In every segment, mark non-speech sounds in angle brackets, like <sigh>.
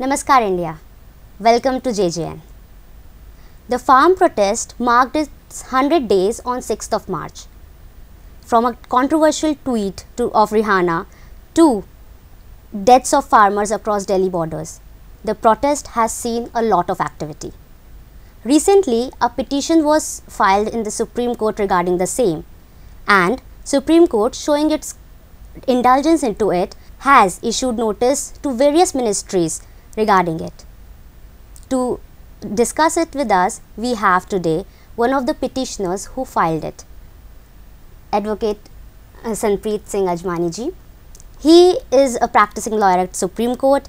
Namaskar India. Welcome to JJN. The farm protest marked its 100 days on 6th of March. From a controversial tweet to, of Rihanna to deaths of farmers across Delhi borders, the protest has seen a lot of activity. Recently, a petition was filed in the Supreme Court regarding the same and Supreme Court showing its indulgence into it has issued notice to various ministries regarding it. To discuss it with us, we have today one of the petitioners who filed it, Advocate uh, Sanpreet Singh Ajmani ji. He is a practicing lawyer at Supreme Court.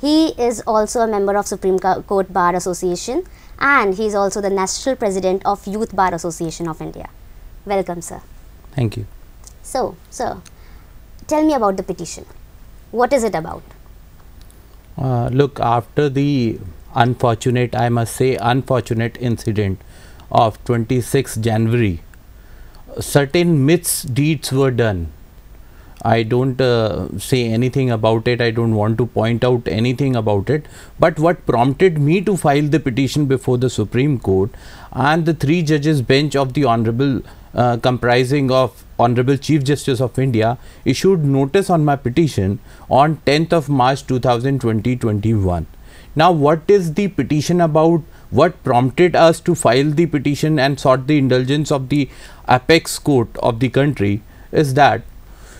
He is also a member of Supreme Court Bar Association and he is also the national president of Youth Bar Association of India. Welcome, sir. Thank you. So, sir, tell me about the petition. What is it about? Uh, look, after the unfortunate, I must say, unfortunate incident of 26 January, certain misdeeds were done. I don't uh, say anything about it. I don't want to point out anything about it. But what prompted me to file the petition before the Supreme Court and the three judges bench of the Honorable uh, comprising of Honorable Chief Justice of India issued notice on my petition on 10th of March 2020-21. Now what is the petition about? What prompted us to file the petition and sought the indulgence of the apex court of the country is that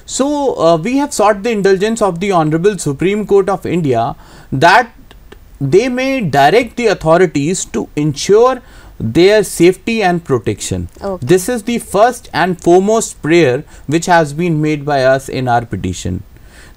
so uh, we have sought the indulgence of the Honorable Supreme Court of India that they may direct the authorities to ensure their safety and protection. Okay. This is the first and foremost prayer which has been made by us in our petition.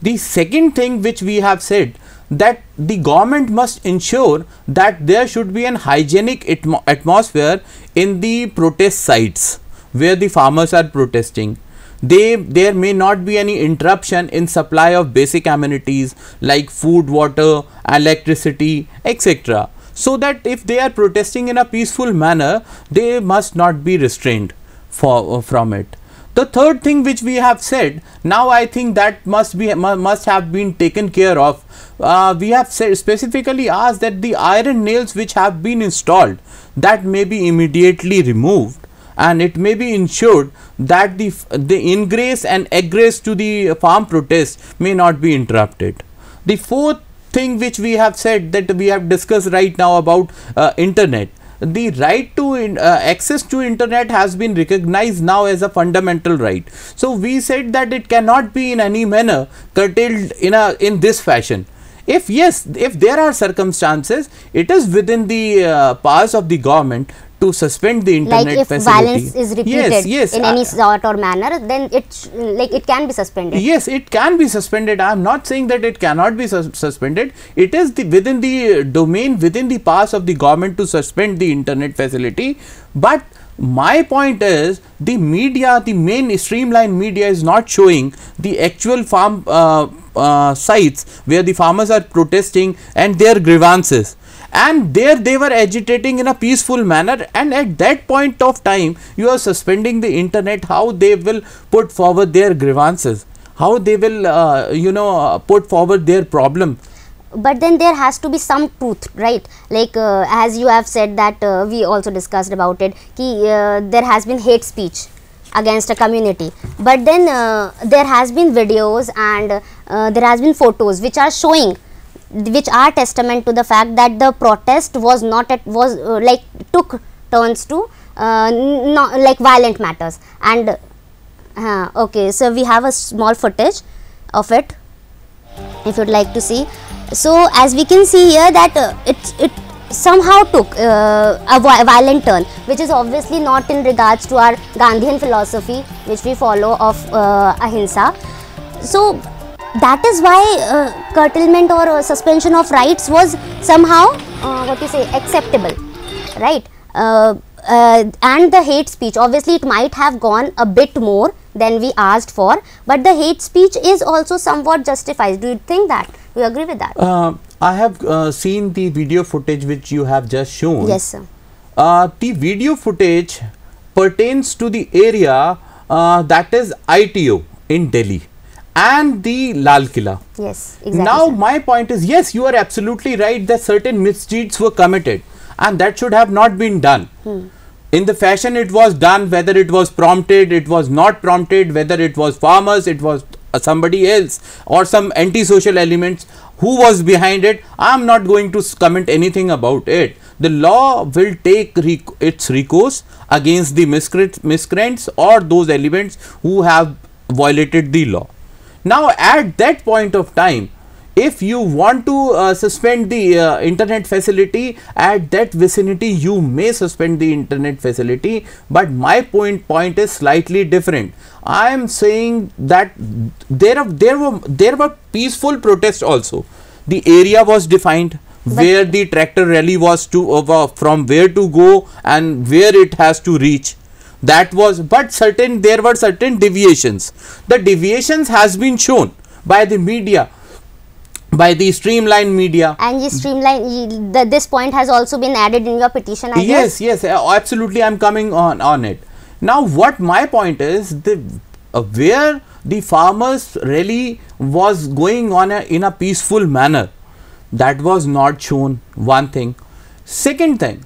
The second thing which we have said that the government must ensure that there should be an hygienic atmosphere in the protest sites where the farmers are protesting they there may not be any interruption in supply of basic amenities like food water electricity etc so that if they are protesting in a peaceful manner, they must not be restrained for, uh, from it. The third thing which we have said, now I think that must be must have been taken care of. Uh, we have specifically asked that the iron nails which have been installed, that may be immediately removed and it may be ensured that the, the ingress and egress to the farm protest may not be interrupted. The fourth thing which we have said that we have discussed right now about uh, internet the right to in, uh, access to internet has been recognized now as a fundamental right so we said that it cannot be in any manner curtailed in a in this fashion if yes if there are circumstances it is within the uh, powers of the government to suspend the internet like if facility. violence is repeated yes, yes, in I, any sort or manner then it like it can be suspended yes it can be suspended i am not saying that it cannot be suspended it is the within the uh, domain within the powers of the government to suspend the internet facility but my point is the media the main streamline media is not showing the actual farm uh, uh, sites where the farmers are protesting and their grievances and there they were agitating in a peaceful manner and at that point of time you are suspending the internet how they will put forward their grievances how they will uh, you know uh, put forward their problem but then there has to be some truth right like uh, as you have said that uh, we also discussed about it ki, uh, there has been hate speech against a community but then uh, there has been videos and uh, there has been photos which are showing which are testament to the fact that the protest was not at was uh, like took turns to uh, not like violent matters and uh, okay so we have a small footage of it if you'd like to see so as we can see here that uh, it it somehow took uh, a violent turn which is obviously not in regards to our gandhian philosophy which we follow of uh, ahimsa so that is why uh, curtailment or uh, suspension of rights was somehow uh, what you say acceptable right uh, uh, and the hate speech obviously it might have gone a bit more than we asked for but the hate speech is also somewhat justified do you think that We you agree with that uh, i have seen the video footage which you have just shown yes sir the video footage pertains to the area that is ito in delhi and the Lal Killa. Yes, exactly. Now, sir. my point is yes, you are absolutely right that certain misdeeds were committed and that should have not been done. Hmm. In the fashion it was done, whether it was prompted, it was not prompted, whether it was farmers, it was uh, somebody else or some antisocial elements who was behind it, I am not going to comment anything about it. The law will take rec its recourse against the miscre miscreants or those elements who have violated the law. Now at that point of time, if you want to uh, suspend the uh, internet facility at that vicinity you may suspend the internet facility but my point point is slightly different i am saying that there are, there were there were peaceful protests also the area was defined but where the tractor rally was to uh, from where to go and where it has to reach that was but certain there were certain deviations the deviations has been shown by the media by the streamlined media and you streamline the, this point has also been added in your petition I yes guess? yes uh, absolutely i'm coming on on it now what my point is the uh, where the farmers rally was going on a, in a peaceful manner that was not shown one thing second thing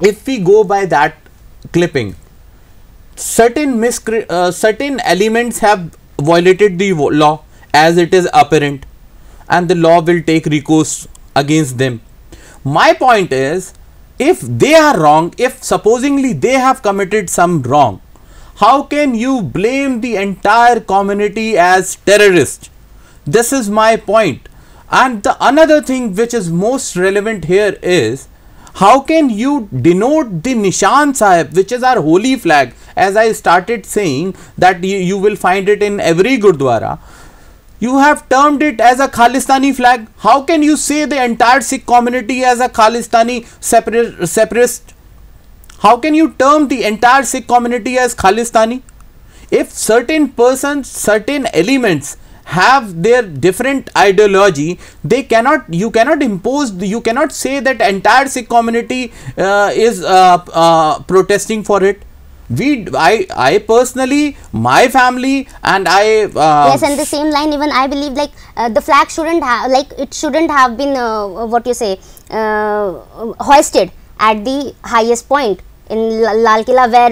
if we go by that clipping certain miscre- uh, certain elements have violated the law as it is apparent and the law will take recourse against them my point is if they are wrong if supposedly they have committed some wrong how can you blame the entire community as terrorists? this is my point and the another thing which is most relevant here is how can you denote the Nishan Sahib, which is our holy flag? As I started saying that you, you will find it in every Gurdwara. You have termed it as a Khalistani flag. How can you say the entire Sikh community as a Khalistani separatist? How can you term the entire Sikh community as Khalistani? If certain persons, certain elements have their different ideology they cannot you cannot impose you cannot say that entire sikh community uh, is uh, uh, protesting for it we i i personally my family and i um, yes and the same line even i believe like uh, the flag shouldn't have like it shouldn't have been uh, what you say uh, hoisted at the highest point in lal killa where,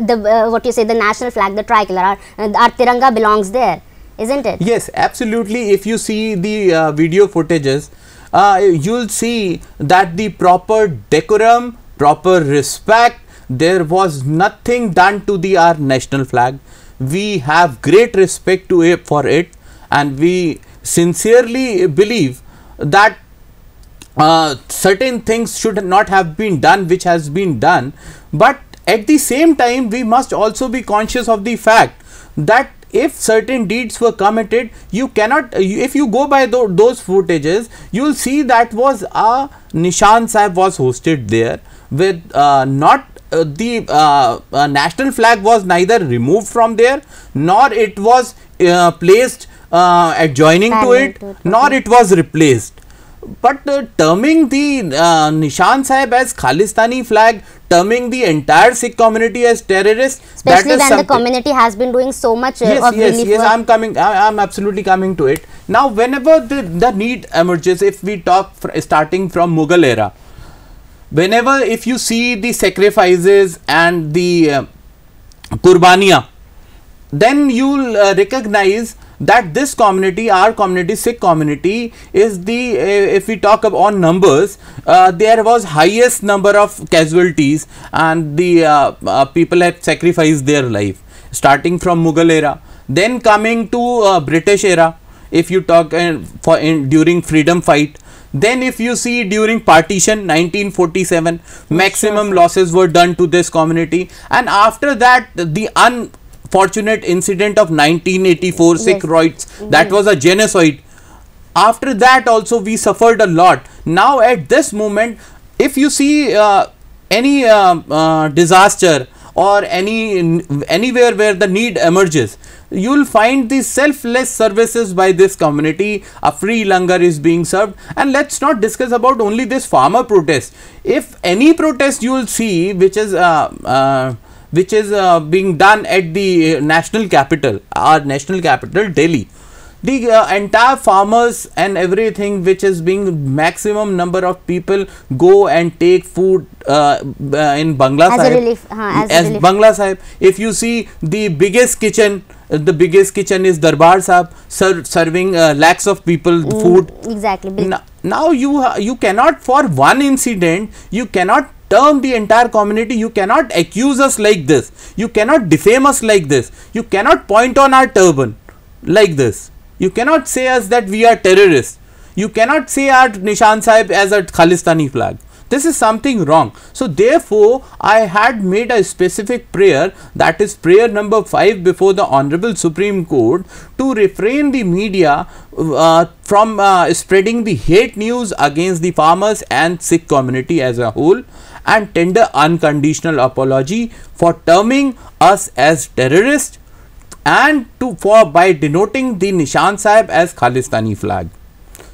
the what you say the national flag the tricolor our, our tiranga belongs there isn't it? Yes, absolutely. If you see the uh, video footages, uh, you'll see that the proper decorum, proper respect, there was nothing done to the our national flag. We have great respect to it for it, and we sincerely believe that uh, certain things should not have been done, which has been done. But at the same time, we must also be conscious of the fact that if certain deeds were committed you cannot if you go by those footages you'll see that was a uh, nishan sahib was hosted there with uh, not uh, the uh, uh, national flag was neither removed from there nor it was uh, placed adjoining to it nor it was replaced but terming the Nishan Sahib as Khalistani flag terming the entire Sikh community as terrorists. Especially when the community has been doing so much. Uh, yes, yes, yes. I'm coming. I, am absolutely coming to it. Now, whenever the, the need emerges, if we talk fr starting from Mughal era, whenever if you see the sacrifices and the uh, kurbaniya, then you'll uh, recognize that this community, our community, Sikh community, is the uh, if we talk about numbers, uh, there was highest number of casualties and the uh, uh, people had sacrificed their life, starting from Mughal era, then coming to uh, British era. If you talk eh, for in, during freedom fight, then if you see during partition 1947 maximum losses were done to this community and after that the un fortunate incident of 1984 yes. Sikh riots. That mm-hmm. was a genocide. After that also we suffered a lot. Now at this moment, if you see uh, any uh, uh, disaster or any anywhere where the need emerges, you will find these selfless services by this community. A free langar is being served. And let's not discuss about only this farmer protest. If any protest you will see which is uh, uh, which is uh, being done at the uh, national capital, our national capital, Delhi. The uh, entire farmers and everything which is being maximum number of people go and take food uh, uh in Bangla as Sahib. Relief, huh, as, as Bangla Sahib. If you see the biggest kitchen, uh, the biggest kitchen is Darbar Sahib ser serving lakhs of people mm, food. Exactly. Now, now you, you cannot for one incident, you cannot term the entire community you cannot accuse us like this you cannot defame us like this you cannot point on our turban like this you cannot say us that we are terrorists you cannot say our nishan sahib as a khalistani flag this is something wrong so therefore i had made a specific prayer that is prayer number 5 before the honorable supreme court to refrain the media uh, from uh, spreading the hate news against the farmers and sikh community as a whole and tender unconditional apology for terming us as terrorists and to for by denoting the Nishan Sahib as Khalistani flag.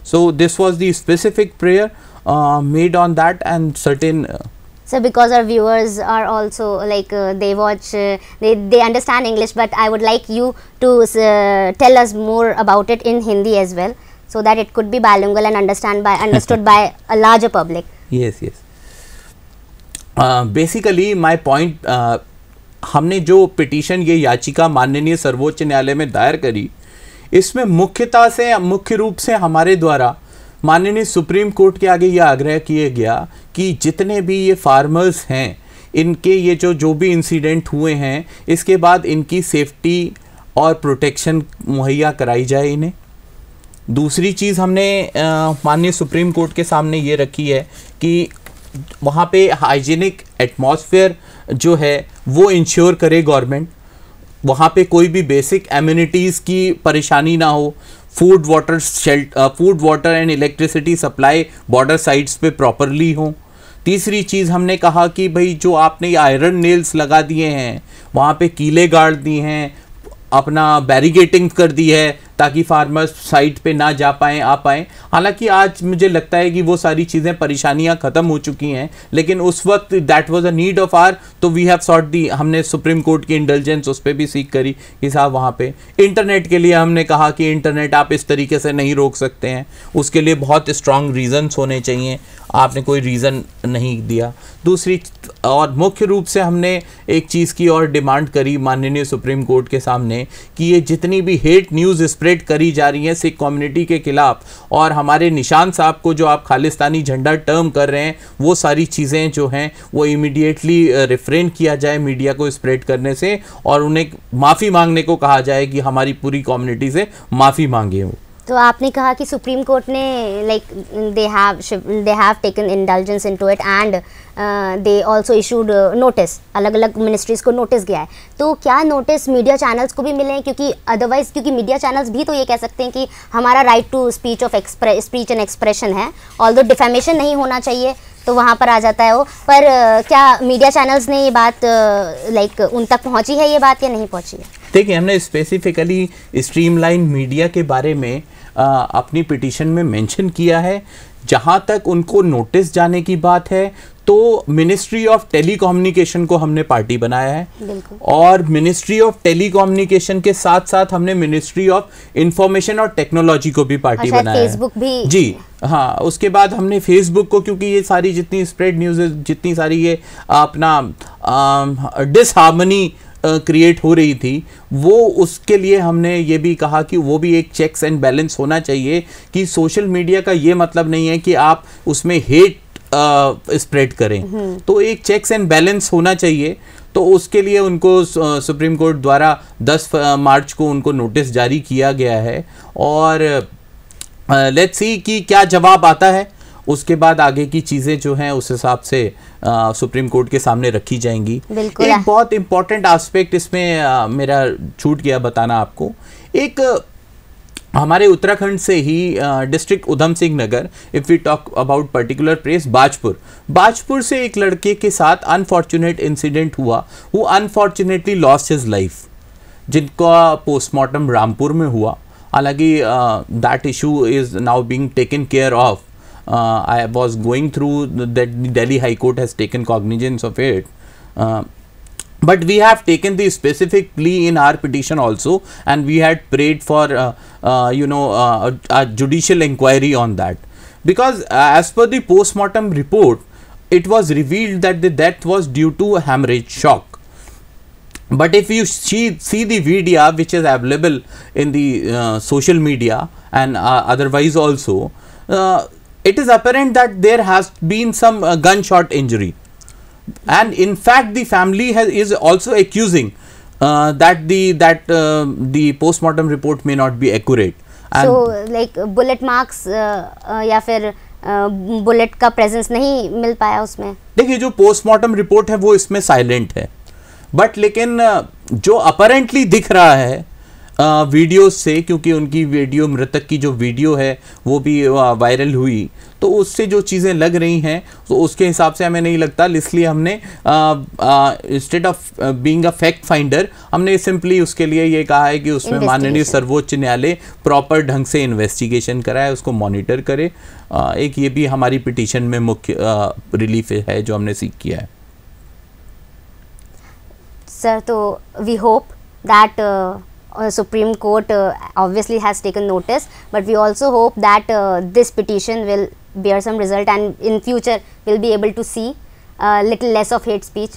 So this was the specific prayer uh, made on that and certain. Uh, so because our viewers are also like uh, they watch uh, they, they understand english but i would like you to uh, tell us more about it in hindi as well so that it could be bilingual and understand by understood <laughs> by a larger public yes yes basically my point हमने जो petition ये याचिका माननीय सर्वोच्च न्यायालय में दायर करी इसमें मुख्यता से मुख्य रूप से हमारे द्वारा माननीय सुप्रीम कोर्ट के आगे ये आग्रह किया गया कि जितने भी ये फार्मर्स हैं इनके ये जो जो भी इंसिडेंट हुए हैं इसके बाद इनकी सेफ्टी और प्रोटेक्शन मुहैया कराई जाए इन्हें दूसरी चीज़ हमने uh, माननीय सुप्रीम कोर्ट के सामने ये रखी है कि वहाँ पे हाइजीनिक एटमॉस्फेयर जो है वो इंश्योर करे गवर्नमेंट वहाँ पे कोई भी बेसिक एम्यूनिटीज़ की परेशानी ना हो food water shelter food water and electricity supply border sides पे प्रॉपरली हो तीसरी चीज़ हमने कहा कि भाई जो आपने आयरन नेल्स लगा दिए हैं वहाँ पे कीले गाड़ दिए हैं अपना बैरिगेटिंग कर दी है ताकि फार्मर्स साइट पे ना जा पाएँ आ पाएँ हालांकि आज मुझे लगता है कि वो सारी चीज़ें परेशानियाँ ख़त्म हो चुकी हैं लेकिन उस वक्त that was a need of hour तो वी हैव सॉट दी हमने सुप्रीम कोर्ट की इंटेलिजेंस उस पर भी सीख करी कि साहब वहाँ पर इंटरनेट के लिए हमने कहा कि इंटरनेट आप इस तरीके से नहीं रोक सकते हैं उसके लिए बहुत स्ट्रांग रीजन्स होने चाहिए आपने कोई रीज़न नहीं दिया दूसरी और मुख्य रूप से हमने एक चीज़ की और डिमांड करी माननीय सुप्रीम कोर्ट के सामने कि ये जितनी भी हेट न्यूज़ स्प्रेड करी जा रही हैं सिख कम्युनिटी के खिलाफ और हमारे निशान साहब को जो आप खालिस्तानी झंडा टर्म कर रहे हैं वो सारी चीज़ें जो हैं वो इमीडिएटली रिफ्रेन uh, किया जाए मीडिया को स्प्रेड करने से और उन्हें माफ़ी मांगने को कहा जाए कि हमारी पूरी कम्युनिटी से माफ़ी मांगे हूँ तो आपने कहा कि सुप्रीम कोर्ट ने like they have they have taken indulgence to it and they also issued notice अलग अलग मिनिस्ट्रीज़ को नोटिस गया है तो क्या नोटिस मीडिया चैनल्स को भी मिले हैं क्योंकि अदरवाइज़ क्योंकि मीडिया चैनल्स भी तो ये कह सकते हैं कि हमारा right to speech of speech and expression है ऑल दो डिफेमेशन नहीं होना चाहिए तो वहाँ पर आ जाता है वो पर uh, क्या मीडिया चैनल्स ने ये बात लाइक uh, like, उन तक पहुँची है ये बात या नहीं पहुँची है देखिए हमने स्पेसिफिकली स्ट्रीमलाइन मीडिया के बारे में अपनी पिटीशन में मेंशन किया है जहां तक उनको नोटिस जाने की बात है तो मिनिस्ट्री ऑफ टेलीकम्युनिकेशन को हमने पार्टी बनाया है और मिनिस्ट्री ऑफ टेलीकम्युनिकेशन के साथ साथ हमने मिनिस्ट्री ऑफ इंफॉर्मेशन और टेक्नोलॉजी को भी पार्टी अच्छा, बनाया फेसबुक भी जी हाँ उसके बाद हमने फेसबुक को क्योंकि ये सारी जितनी स्प्रेड न्यूज जितनी सारी ये अपना डिसहार्मनी क्रिएट हो रही थी वो उसके लिए हमने ये भी कहा कि वो भी एक चेक्स एंड बैलेंस होना चाहिए कि सोशल मीडिया का ये मतलब नहीं है कि आप उसमें हेट स्प्रेड करें हम्म। तो एक चेक्स एंड बैलेंस होना चाहिए तो उसके लिए उनको सुप्रीम कोर्ट द्वारा 10 मार्च को उनको नोटिस जारी किया गया है और लेट्स सी कि क्या जवाब आता है उसके बाद आगे की चीज़ें जो हैं उस हिसाब से आ, सुप्रीम कोर्ट के सामने रखी जाएंगी एक बहुत इम्पॉर्टेंट आस्पेक्ट इसमें आ, मेरा छूट गया बताना आपको एक हमारे उत्तराखंड से ही district Udham Singh Nagar if we talk about particular place Bajpur Bajpur से एक लड़के के साथ अनफॉर्चुनेट इंसिडेंट हुआ वो अनफॉर्चुनेटली लॉस्ट हिज लाइफ जिनका पोस्टमार्टम रामपुर में हुआ हालांकि that issue is now being taken care of uh, I was going through that the Delhi High Court has taken cognizance of it. Uh, but we have taken this specifically in our petition also and we had prayed for uh, uh you know uh, a, a, judicial inquiry on that because uh, as per the post-mortem report it was revealed that the death was due to a hemorrhage shock but if you see, see the video which is available in the uh, social media and uh, otherwise also, uh, it is apparent that there has been some uh, gunshot injury and in fact the family has, is also accusing uh, that the that uh, the postmortem report may not be accurate and so like bullet marks uh, uh, ya fir bullet का presence नहीं मिल पाया उसमें देखिए जो postmortem report है वो इसमें साइलेंट है बट लेकिन जो अपरेंटली दिख रहा है वीडियो से क्योंकि उनकी वीडियो मृतक की जो वीडियो है वो भी वायरल हुई तो उससे जो चीज़ें लग रही हैं तो उसके हिसाब से हमें नहीं लगता इसलिए हमने state of being a fact finder हमने सिंपली उसके लिए ये कहा है कि उसमें माननीय सर्वोच्च न्यायालय प्रॉपर ढंग से इन्वेस्टिगेशन कराए उसको मॉनिटर करे आ, एक ये भी हमारी पिटिशन में मुख्य रिलीफ है जो हमने सीख किया है सर तो we hope that uh, Supreme Court uh, obviously has taken notice, but we also hope that uh, this petition will bear some result and in future we'll be able to see a uh, little less of hate speech,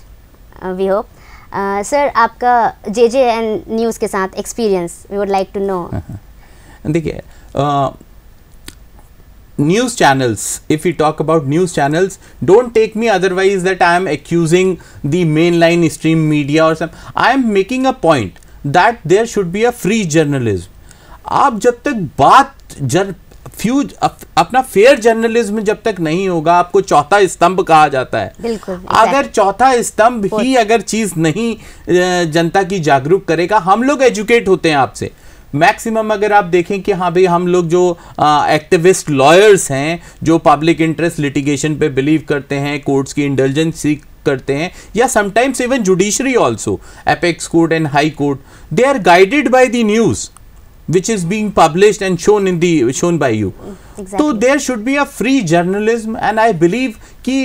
uh, we hope. Uh, sir. आपका J and N news experience. We would like to know. <laughs> देखिए news channels if we talk about news channels don't take me otherwise that i am accusing the mainline stream media or some i am making a point that there should be a free journalism आप जब तक बात जर few अपना fair journalism जब तक नहीं होगा आपको चौथा स्तंभ कहा जाता है बिल्कुल अगर चौथा स्तंभ ही अगर चीज नहीं जनता की जागरूक करेगा हम लोग एजुकेट होते हैं आपसे मैक्सिमम अगर आप देखें कि हाँ भाई हम लोग जो एक्टिविस्ट लॉयर्स हैं जो पब्लिक इंटरेस्ट लिटिगेशन पे बिलीव करते हैं कोर्ट्स की इंटेलिजेंस सीख करते हैं या sometimes even judiciary also apex court and high court they are guided by the news which is being published and shown in the shown by you तो there should be a free journalism and I believe कि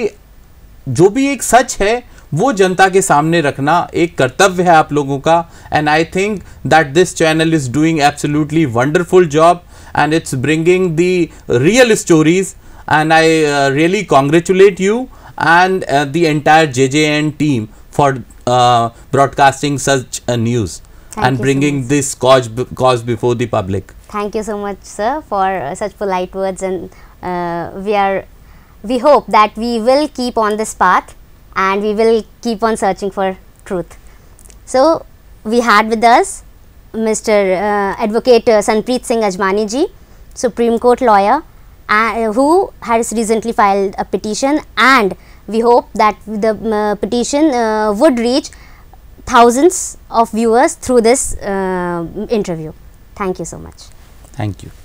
जो भी एक सच है वो जनता के सामने रखना एक कर्तव्य है आप लोगों का and I think that this channel is doing absolutely wonderful job and it's bringing the real stories and I really congratulate you and uh, the entire JJN team for uh, broadcasting such a uh, news Thank and bringing so this cause, cause before the public. Thank you so much, sir, for uh, such polite words and uh, we are we hope that we will keep on this path and we will keep on searching for truth. So, we had with us Mr. Uh, Advocate uh, Sanpreet Singh Ajmani ji, Supreme Court lawyer uh, who has recently filed a petition and we hope that the uh, petition uh, would reach thousands of viewers through this uh, interview. Thank you so much. Thank you.